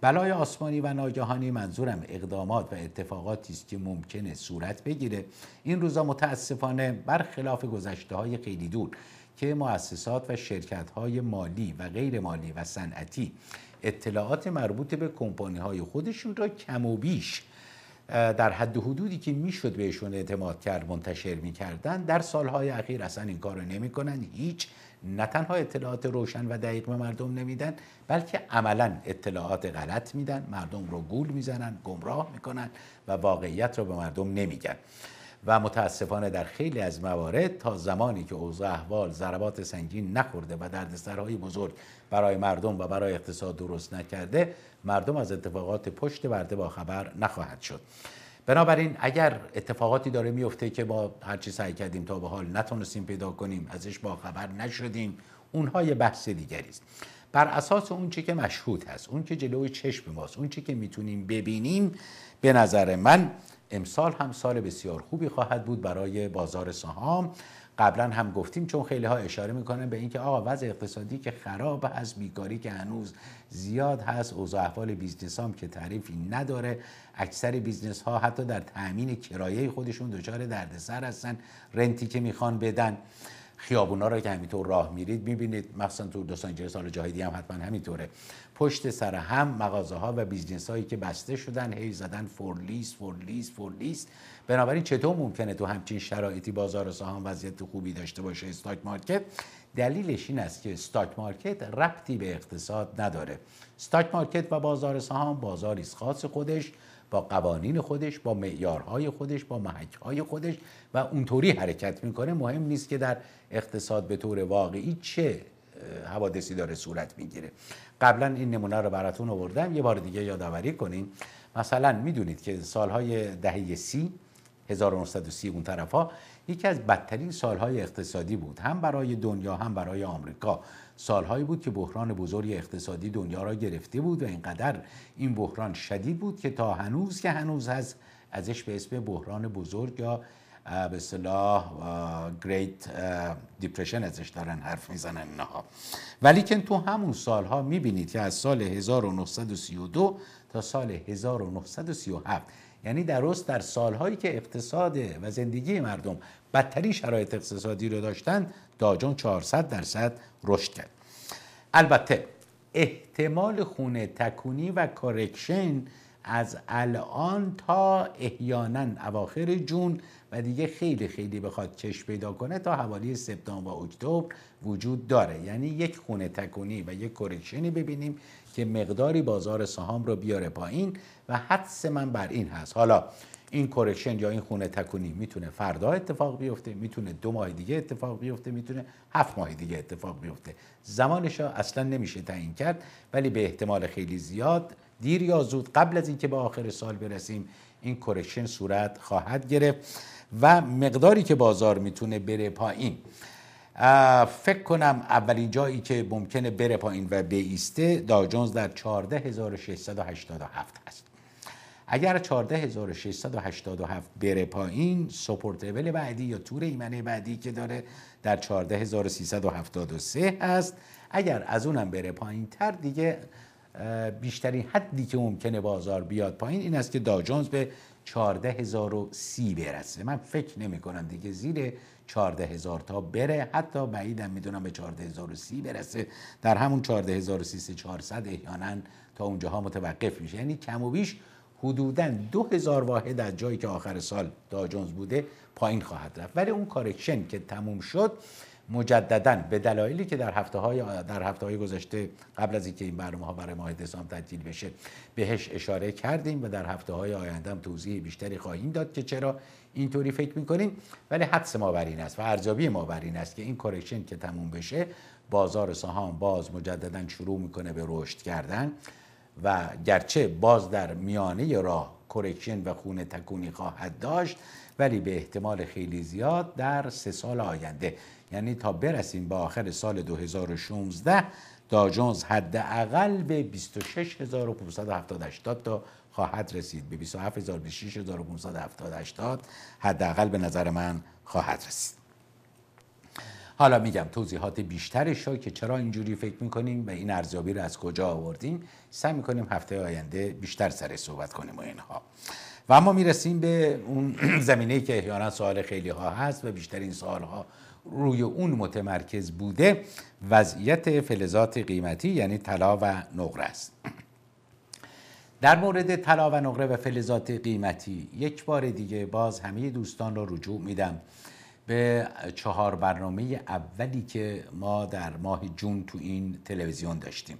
بلای آسمانی و ناگهانی منظورم اقدامات و اتفاقاتی است که ممکنه صورت بگیره این روزا متاسفانه برخلاف گذشته های خیلی دور که مؤسسات و شرکت های مالی و غیر مالی و صنعتی اطلاعات مربوط به کمپانی های خودشون را کم و بیش در حد و حدودی که میشد بهشون اعتماد کرد منتشر میکردن در سالهای اخیر اصلا این کارو نمیکنن هیچ نه تنها اطلاعات روشن و دقیق به مردم نمیدن بلکه عملا اطلاعات غلط میدن مردم رو گول میزنن گمراه میکنن و واقعیت رو به مردم نمیگن و متاسفانه در خیلی از موارد تا زمانی که اوضاع احوال ضربات سنگین نخورده و دردسرهای بزرگ برای مردم و برای اقتصاد درست نکرده مردم از اتفاقات پشت برده با خبر نخواهد شد بنابراین اگر اتفاقاتی داره میفته که هر هرچی سعی کردیم تا به حال نتونستیم پیدا کنیم ازش با خبر نشدیم اونها یه بحث دیگری است بر اساس اون چی که مشهود هست اون که جلوی چشم ماست اون چی که میتونیم ببینیم به نظر من امسال هم سال بسیار خوبی خواهد بود برای بازار سهام قبلا هم گفتیم چون خیلی ها اشاره میکنن به اینکه آقا وضع اقتصادی که خراب هست بیکاری که هنوز زیاد هست اوضاع احوال بیزنس هم که تعریفی نداره اکثر بیزنس ها حتی در تأمین کرایه خودشون دچار دردسر هستن رنتی که میخوان بدن خیابونا رو که همینطور راه میرید میبینید مخصوصا تو دوستان آنجلس حالا هم حتما همینطوره پشت سر هم مغازه ها و بیزنس هایی که بسته شدن هی زدن فورلیس فور فورلیس بنابراین چطور ممکنه تو همچین شرایطی بازار سهام وضعیت خوبی داشته باشه استاک مارکت دلیلش این است که استاک مارکت ربطی به اقتصاد نداره استاک مارکت و بازار سهام بازاری خاص خودش با قوانین خودش با معیارهای خودش با محکهای خودش و اونطوری حرکت میکنه مهم نیست که در اقتصاد به طور واقعی چه حوادثی داره صورت میگیره قبلا این نمونه رو براتون آوردم یه بار دیگه یادآوری کنیم مثلا میدونید که سالهای دهه سی 1930 اون طرفا یکی از بدترین سالهای اقتصادی بود هم برای دنیا هم برای آمریکا سالهایی بود که بحران بزرگ اقتصادی دنیا را گرفته بود و اینقدر این بحران شدید بود که تا هنوز که هنوز از ازش به اسم بحران بزرگ یا به صلاح گریت دیپریشن ازش دارن حرف میزنن اینها ولی که تو همون سالها میبینید که از سال 1932 تا سال 1937 یعنی درست در سالهایی که اقتصاد و زندگی مردم بدترین شرایط اقتصادی رو داشتن داجون 400 درصد رشد کرد البته احتمال خونه تکونی و کارکشن از الان تا احیانا اواخر جون و دیگه خیلی خیلی بخواد کش پیدا کنه تا حوالی سپتامبر و اکتبر وجود داره یعنی یک خونه تکونی و یک کرکشنی ببینیم که مقداری بازار سهام رو بیاره پایین و حدس من بر این هست حالا این کرکشن یا این خونه تکونی میتونه فردا اتفاق بیفته میتونه دو ماه دیگه اتفاق بیفته میتونه هفت ماه دیگه اتفاق بیفته زمانش اصلا نمیشه تعیین کرد ولی به احتمال خیلی زیاد دیر یا زود قبل از اینکه به آخر سال برسیم این کورکشن صورت خواهد گرفت و مقداری که بازار میتونه بره پایین فکر کنم اولین جایی که ممکنه بره پایین و بیسته داجونز جونز در 14687 هست اگر 14687 بره پایین سپورتبل بعدی یا تور ایمنه بعدی که داره در 14373 هست اگر از اونم بره پایین تر دیگه بیشترین حدی که ممکنه بازار بیاد پایین این است که دا جونز به 14030 برسه من فکر نمی کنم دیگه زیر 14000 تا بره حتی بعیدم میدونم به 14030 برسه در همون 14300 احیانا تا اونجاها متوقف میشه یعنی کم و بیش حدودا 2000 واحد از جایی که آخر سال داجونز بوده پایین خواهد رفت ولی اون کارکشن که تموم شد مجددا به دلایلی که در هفته های در هفته گذشته قبل از اینکه این برنامه ها برای ماه دسامبر تبدیل بشه بهش اشاره کردیم و در هفته های آینده هم توضیح بیشتری خواهیم داد که چرا اینطوری فکر میکنیم ولی حدس ما بر این است و ارزیابی ما بر این است که این کرکشن که تموم بشه بازار سهام باز مجددا شروع میکنه به رشد کردن و گرچه باز در میانه راه کرکشن و خونه تکونی خواهد داشت ولی به احتمال خیلی زیاد در سه سال آینده یعنی تا برسیم به آخر سال 2016 داجونز حداقل به 26578 تا خواهد رسید به 27000 حداقل به نظر من خواهد رسید حالا میگم توضیحات بیشترش رو که چرا اینجوری فکر میکنیم و این ارزیابی رو از کجا آوردیم سعی میکنیم هفته آینده بیشتر سر صحبت کنیم و اینها و اما میرسیم به اون (clears throat) زمینه که احیانا سوال خیلی ها هست و بیشترین این سوال ها روی اون متمرکز بوده وضعیت فلزات قیمتی یعنی طلا و نقره است در مورد طلا و نقره و فلزات قیمتی یک بار دیگه باز همه دوستان رو رجوع میدم به چهار برنامه اولی که ما در ماه جون تو این تلویزیون داشتیم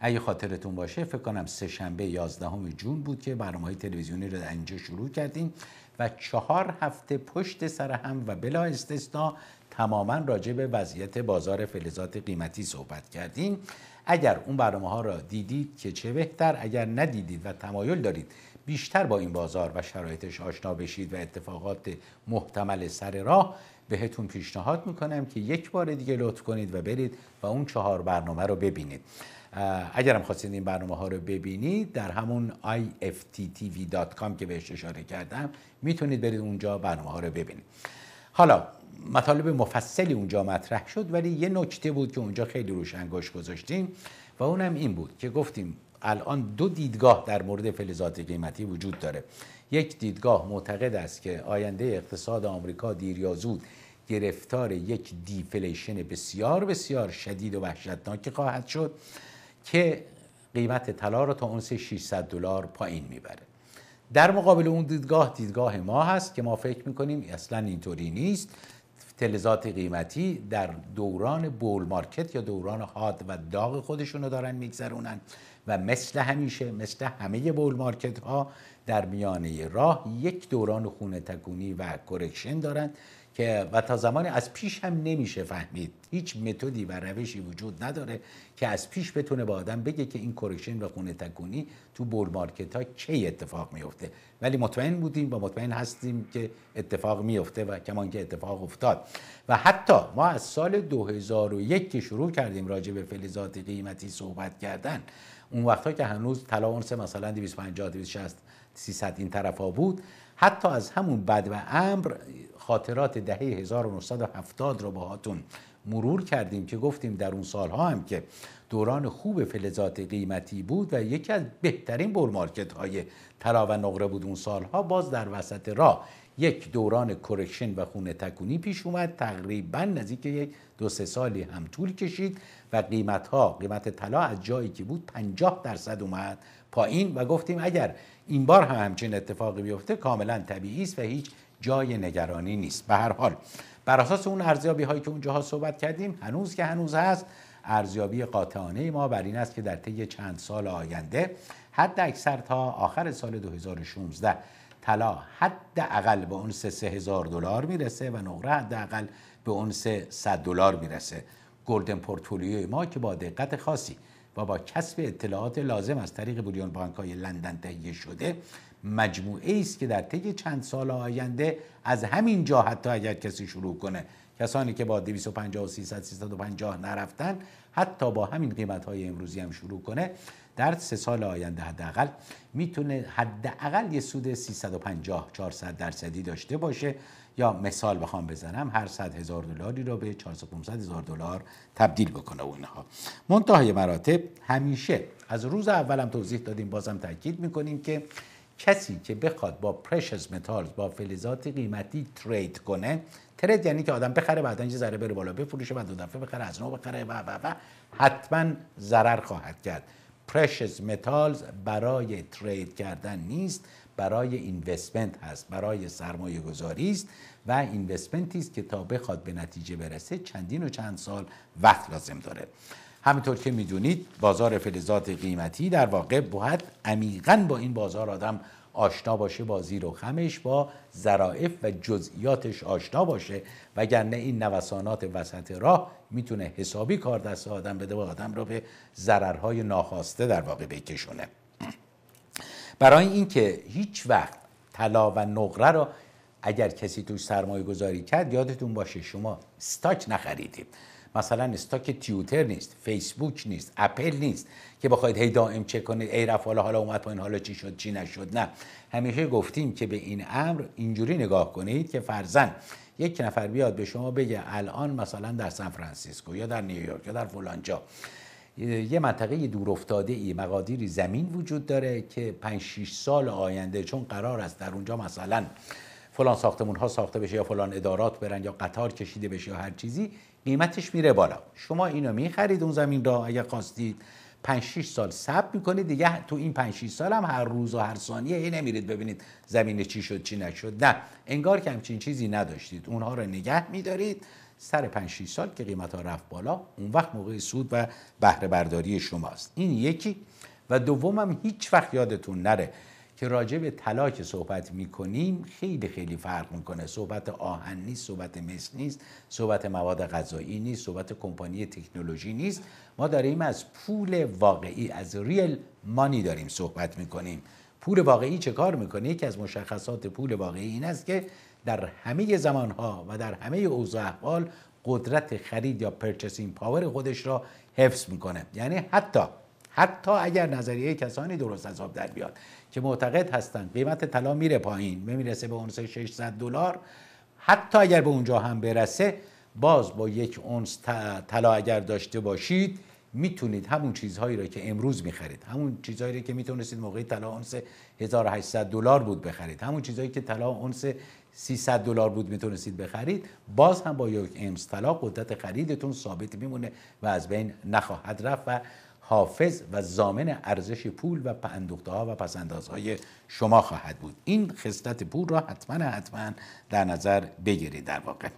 اگه خاطرتون باشه فکر کنم سه شنبه 11 جون بود که برنامه های تلویزیونی رو در اینجا شروع کردیم و چهار هفته پشت سر هم و بلا استثنا تماما راجع به وضعیت بازار فلزات قیمتی صحبت کردیم اگر اون برنامه ها را دیدید که چه بهتر اگر ندیدید و تمایل دارید بیشتر با این بازار و شرایطش آشنا بشید و اتفاقات محتمل سر راه بهتون پیشنهاد میکنم که یک بار دیگه لطف کنید و برید و اون چهار برنامه رو ببینید اگرم خواستید این برنامه ها رو ببینید در همون iFTTV.com که بهش اشاره کردم میتونید برید اونجا برنامه ها رو ببینید حالا مطالب مفصلی اونجا مطرح شد ولی یه نکته بود که اونجا خیلی روش انگاش گذاشتیم و اونم این بود که گفتیم الان دو دیدگاه در مورد فلزات قیمتی وجود داره یک دیدگاه معتقد است که آینده اقتصاد آمریکا دیر یا زود گرفتار یک دیفلیشن بسیار بسیار شدید و وحشتناکی خواهد شد که قیمت طلا را تا اون 600 دلار پایین میبره در مقابل اون دیدگاه دیدگاه ما هست که ما فکر میکنیم اصلا اینطوری نیست فلزات قیمتی در دوران بول مارکت یا دوران حاد و داغ خودشونو دارن میگذرونن و مثل همیشه مثل همه بول مارکت ها در میانه راه یک دوران خونه تکونی و کرکشن دارند که و تا زمانی از پیش هم نمیشه فهمید هیچ متدی و روشی وجود نداره که از پیش بتونه با آدم بگه که این کورکشن و خونه تکونی تو بول مارکت ها کی اتفاق میفته ولی مطمئن بودیم و مطمئن هستیم که اتفاق میفته و کمان که اتفاق افتاد و حتی ما از سال 2001 که شروع کردیم راجع به فلزات قیمتی صحبت کردن اون وقتها که هنوز طلا اونس مثلا 250 260 300 این طرفا بود حتی از همون بد و امر خاطرات دهه 1970 رو باهاتون مرور کردیم که گفتیم در اون سالها هم که دوران خوب فلزات قیمتی بود و یکی از بهترین مارکت های طلا و نقره بود اون سالها باز در وسط راه یک دوران کورکشن و خونه تکونی پیش اومد تقریبا نزدیک یک دو سه سالی هم طول کشید و قیمت ها قیمت طلا از جایی که بود 50 درصد اومد پایین و گفتیم اگر این بار هم همچین اتفاقی بیفته کاملا طبیعی است و هیچ جای نگرانی نیست به هر حال بر اساس اون ارزیابی هایی که اونجاها صحبت کردیم هنوز که هنوز هست ارزیابی قاطعانه ما بر این است که در طی چند سال آینده حد اکثر تا آخر سال 2016 طلا حداقل به اون سه هزار دلار میرسه و نقره حداقل به اون 300 دلار میرسه گلدن پورتفولیوی ما که با دقت خاصی و با کسب اطلاعات لازم از طریق بولیون بانک های لندن تهیه شده مجموعه است که در طی چند سال آینده از همین جا حتی اگر کسی شروع کنه کسانی که با 250 و 300 350 نرفتن حتی با همین قیمت های امروزی هم شروع کنه در سه سال آینده حداقل میتونه حداقل یه سود 350 400 درصدی داشته باشه یا مثال بخوام بزنم هر 100 هزار دلاری رو به 400 500 هزار دلار تبدیل بکنه و اینها منتهای مراتب همیشه از روز اولم توضیح دادیم بازم تاکید میکنیم که کسی که بخواد با پرشز متالز با فلزات قیمتی ترید کنه ترید یعنی که آدم بخره بعدا یه ذره بره بالا بفروشه و دو دفعه بخره از نو بخره و و و حتما ضرر خواهد کرد پرشز متالز برای ترید کردن نیست برای اینوستمنت هست برای سرمایه گذاری است و اینوستمنتی است که تا بخواد به نتیجه برسه چندین و چند سال وقت لازم داره همینطور که میدونید بازار فلزات قیمتی در واقع باید عمیقا با این بازار آدم آشنا باشه با زیر و خمش با ظرائف و جزئیاتش آشنا باشه وگرنه این نوسانات وسط راه میتونه حسابی کار دست آدم بده و آدم رو به ضررهای ناخواسته در واقع بکشونه برای اینکه هیچ وقت طلا و نقره رو اگر کسی توش سرمایه گذاری کرد یادتون باشه شما ستاک نخریدید مثلا استاک تیوتر نیست فیسبوک نیست اپل نیست که بخواید هی دائم چک کنید ای رفت حالا حالا اومد پایین حالا چی شد چی نشد نه همیشه گفتیم که به این امر اینجوری نگاه کنید که فرزن یک نفر بیاد به شما بگه الان مثلا در سان فرانسیسکو یا در نیویورک یا در فلان جا یه منطقه دورافتاده ای مقادیری زمین وجود داره که 5 6 سال آینده چون قرار است در اونجا مثلا فلان ساختمون ها ساخته بشه یا فلان ادارات برن یا قطار کشیده بشه یا هر چیزی قیمتش میره بالا شما اینو میخرید اون زمین را اگر خواستید 5 6 سال صبر میکنید دیگه تو این 5 6 سال هم هر روز و هر ثانیه ای نمیرید ببینید زمین چی شد چی نشد نه انگار که همچین چیزی نداشتید اونها رو نگه میدارید سر 5 6 سال که قیمت ها رفت بالا اون وقت موقع سود و بهره برداری شماست این یکی و دومم هیچ وقت یادتون نره که راجع به طلا که صحبت میکنیم خیلی خیلی فرق میکنه صحبت آهن نیست صحبت مس نیست صحبت مواد غذایی نیست صحبت کمپانی تکنولوژی نیست ما داریم از پول واقعی از ریل مانی داریم صحبت میکنیم پول واقعی چه کار میکنه یکی از مشخصات پول واقعی این است که در همه زمانها و در همه اوضاع احوال قدرت خرید یا پرچسینگ پاور خودش را حفظ میکنه یعنی حتی حتی اگر نظریه کسانی درست حساب در بیاد که معتقد هستند قیمت طلا میره پایین میرسه به اونسه 600 دلار حتی اگر به اونجا هم برسه باز با یک اونس طلا اگر داشته باشید میتونید همون چیزهایی را که امروز میخرید همون چیزهایی را که میتونستید موقع طلا اونس 1800 دلار بود بخرید همون چیزهایی که طلا اونس 300 دلار بود میتونستید بخرید باز هم با یک امس طلا قدرت خریدتون ثابت میمونه و از بین نخواهد رفت و حافظ و زامن ارزش پول و پندوخته ها و پسنداز های شما خواهد بود این خصلت پول را حتما حتما در نظر بگیرید در واقع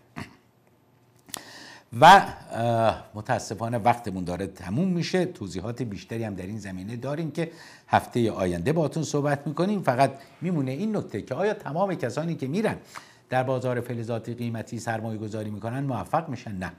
و متاسفانه وقتمون داره تموم میشه توضیحات بیشتری هم در این زمینه داریم که هفته آینده باتون صحبت میکنیم فقط میمونه این نکته که آیا تمام کسانی که میرن در بازار فلزات قیمتی سرمایه گذاری میکنن موفق میشن نه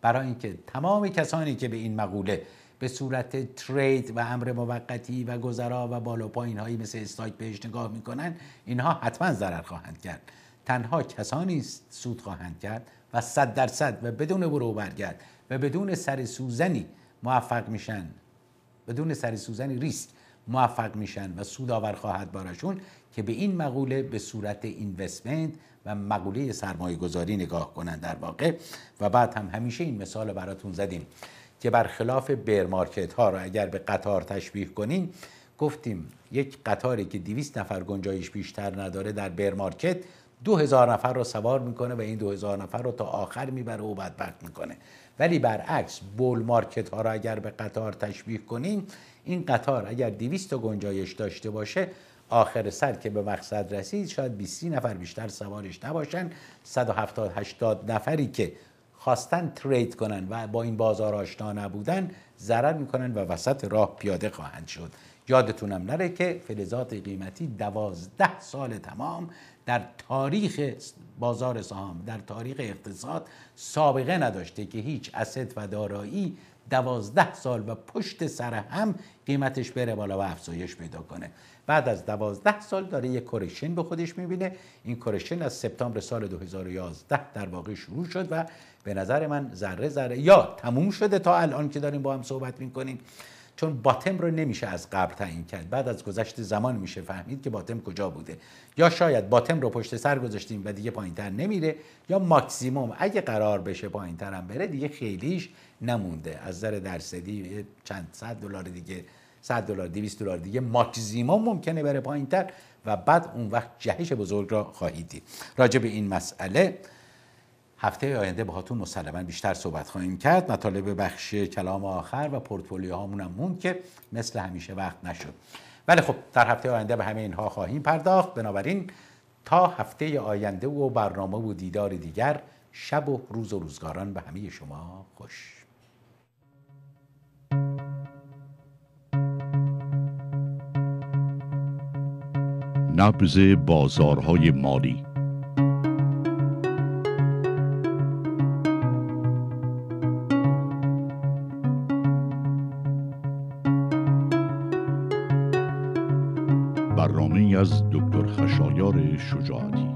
برای اینکه تمام کسانی که به این مقوله به صورت ترید و امر موقتی و گذرا و بالا پایین هایی مثل استاک بهش نگاه میکنن اینها حتما ضرر خواهند کرد تنها کسانی سود خواهند کرد و صد درصد و بدون برو برگرد و بدون سر سوزنی موفق میشن بدون سر سوزنی ریسک موفق میشن و سودآور خواهد براشون که به این مقوله به صورت اینوستمنت و مقوله سرمایه گذاری نگاه کنند در واقع و بعد هم همیشه این مثال براتون زدیم که برخلاف برمارکت ها را اگر به قطار تشبیه کنین گفتیم یک قطاری که 200 نفر گنجایش بیشتر نداره در برمارکت دو هزار نفر رو سوار میکنه و این دو هزار نفر رو تا آخر میبره و بدبخت میکنه ولی برعکس بول مارکت ها را اگر به قطار تشبیه کنین این قطار اگر 200 تا گنجایش داشته باشه آخر سر که به مقصد رسید شاید 20 نفر بیشتر سوارش نباشن 170 80 نفری که خواستن ترید کنن و با این بازار آشنا نبودن ضرر میکنن و وسط راه پیاده خواهند شد یادتونم نره که فلزات قیمتی دوازده سال تمام در تاریخ بازار سهام در تاریخ اقتصاد سابقه نداشته که هیچ اسد و دارایی دوازده سال و پشت سر هم قیمتش بره بالا و افزایش پیدا کنه بعد از دوازده سال داره یک کورشن به خودش میبینه این کورشن از سپتامبر سال 2011 در واقع شروع شد و به نظر من ذره ذره یا تموم شده تا الان که داریم با هم صحبت می کنیم چون باتم رو نمیشه از قبل تعیین کرد بعد از گذشت زمان میشه فهمید که باتم کجا بوده یا شاید باتم رو پشت سر گذاشتیم و دیگه پایینتر نمیره یا ماکسیموم اگه قرار بشه پایینتر هم بره دیگه خیلیش نمونده از ذره درصدی چند صد دلار دیگه 100 دلار 200 دلار دیگه ماکسیموم ممکنه بره پایینتر و بعد اون وقت جهش بزرگ را خواهید دید راجع به این مسئله هفته آینده باهاتون مسلما بیشتر صحبت خواهیم کرد مطالب بخش کلام آخر و پورتفولیو هامون هم که مثل همیشه وقت نشد ولی خب در هفته آینده به همه اینها خواهیم پرداخت بنابراین تا هفته آینده و برنامه و دیدار دیگر شب و روز و روزگاران به همه شما خوش نبز بازارهای مالی از دکتر خشایار شجاعتی